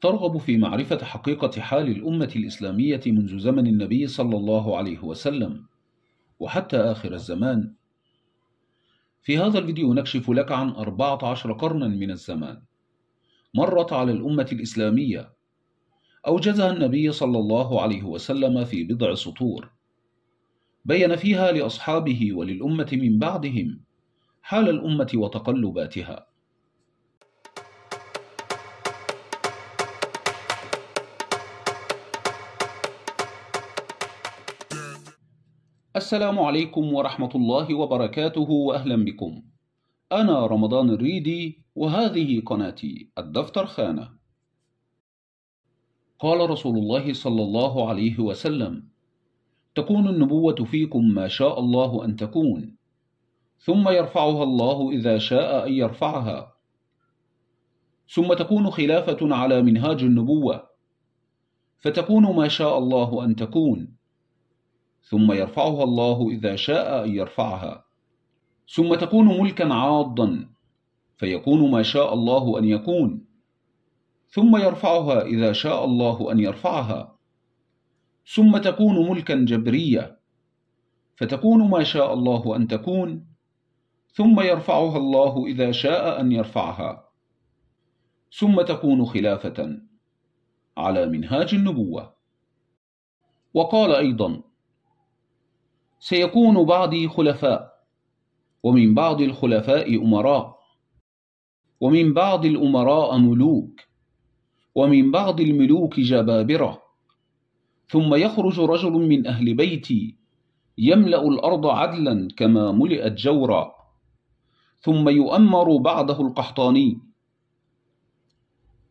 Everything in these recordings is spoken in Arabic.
ترغب في معرفة حقيقة حال الأمة الإسلامية منذ زمن النبي صلى الله عليه وسلم وحتى آخر الزمان في هذا الفيديو نكشف لك عن 14 قرنا من الزمان مرت على الأمة الإسلامية أوجزها النبي صلى الله عليه وسلم في بضع سطور بين فيها لأصحابه وللأمة من بعدهم حال الأمة وتقلباتها السلام عليكم ورحمة الله وبركاته وأهلا بكم أنا رمضان الريدي وهذه قناتي الدفتر خانة قال رسول الله صلى الله عليه وسلم تكون النبوة فيكم ما شاء الله أن تكون ثم يرفعها الله إذا شاء أن يرفعها ثم تكون خلافة على منهاج النبوة فتكون ما شاء الله أن تكون ثم يرفعها الله إذا شاء أن يرفعها ثم تكون ملكا عاضا فيكون ما شاء الله أن يكون ثم يرفعها إذا شاء الله أن يرفعها ثم تكون ملكا جبرية فتكون ما شاء الله أن تكون ثم يرفعها الله إذا شاء أن يرفعها ثم تكون خلافة على منهاج النبوة وقال أيضا سيكون بعضي خلفاء ومن بعض الخلفاء أمراء ومن بعض الأمراء ملوك ومن بعض الملوك جبابرة ثم يخرج رجل من أهل بيتي يملأ الأرض عدلا كما ملئت جورا ثم يؤمر بعده القحطاني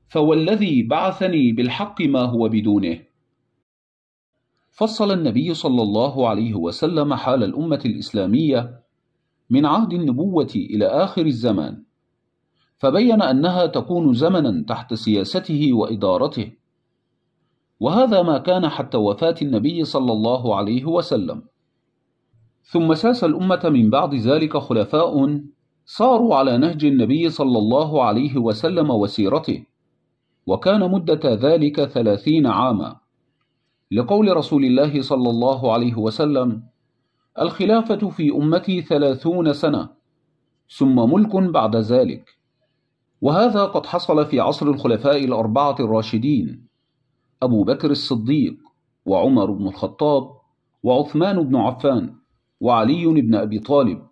فوالذي بعثني بالحق ما هو بدونه فصل النبي صلى الله عليه وسلم حال الأمة الإسلامية من عهد النبوة إلى آخر الزمان فبين أنها تكون زمنا تحت سياسته وإدارته وهذا ما كان حتى وفاة النبي صلى الله عليه وسلم ثم ساس الأمة من بعد ذلك خلفاء صاروا على نهج النبي صلى الله عليه وسلم وسيرته وكان مدة ذلك ثلاثين عاماً لقول رسول الله صلى الله عليه وسلم الخلافة في أمتي ثلاثون سنة ثم ملك بعد ذلك وهذا قد حصل في عصر الخلفاء الأربعة الراشدين أبو بكر الصديق وعمر بن الخطاب وعثمان بن عفان وعلي بن أبي طالب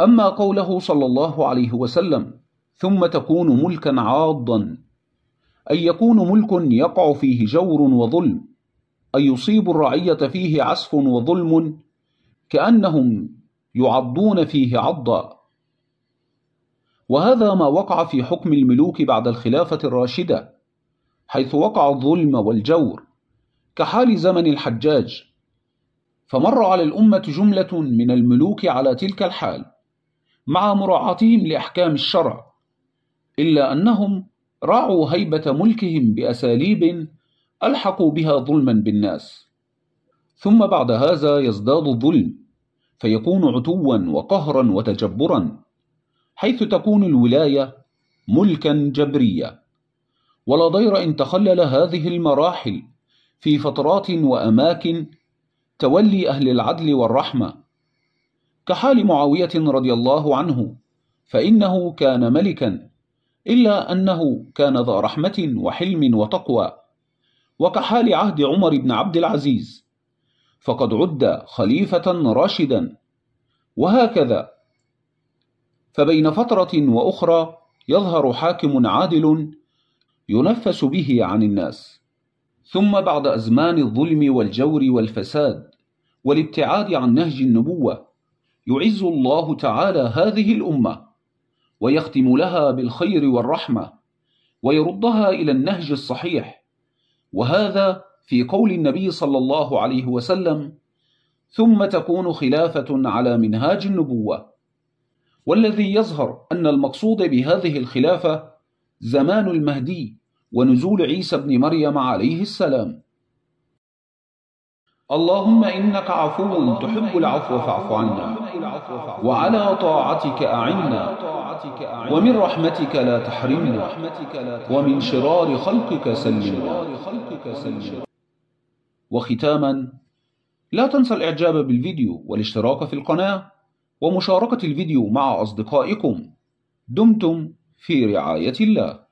أما قوله صلى الله عليه وسلم ثم تكون ملكا عاضا أن يكون ملك يقع فيه جور وظلم أن يصيب الرعية فيه عسف وظلم كأنهم يعضون فيه عضا وهذا ما وقع في حكم الملوك بعد الخلافة الراشدة حيث وقع الظلم والجور كحال زمن الحجاج فمر على الأمة جملة من الملوك على تلك الحال مع مراعاتهم لأحكام الشرع إلا أنهم راعوا هيبة ملكهم بأساليب ألحقوا بها ظلما بالناس ثم بعد هذا يزداد الظلم فيكون عتوا وقهرا وتجبرا حيث تكون الولاية ملكا جبريا ولا ضير إن تخلل هذه المراحل في فترات وأماكن تولي أهل العدل والرحمة كحال معاوية رضي الله عنه فإنه كان ملكا إلا أنه كان ذا رحمة وحلم وتقوى وكحال عهد عمر بن عبد العزيز فقد عد خليفة راشدا وهكذا فبين فترة وأخرى يظهر حاكم عادل ينفس به عن الناس ثم بعد أزمان الظلم والجور والفساد والابتعاد عن نهج النبوة يعز الله تعالى هذه الأمة ويختم لها بالخير والرحمة ويردها إلى النهج الصحيح وهذا في قول النبي صلى الله عليه وسلم ثم تكون خلافة على منهاج النبوة والذي يظهر أن المقصود بهذه الخلافة زمان المهدي ونزول عيسى بن مريم عليه السلام اللهم إنك عفو تحب العفو فاعف عنا وعلى طاعتك أعنا ومن رحمتك لا تحرمنا ومن شرار خلقك سلمنا وختاما لا تنسى الإعجاب بالفيديو والاشتراك في القناة ومشاركة الفيديو مع أصدقائكم دمتم في رعاية الله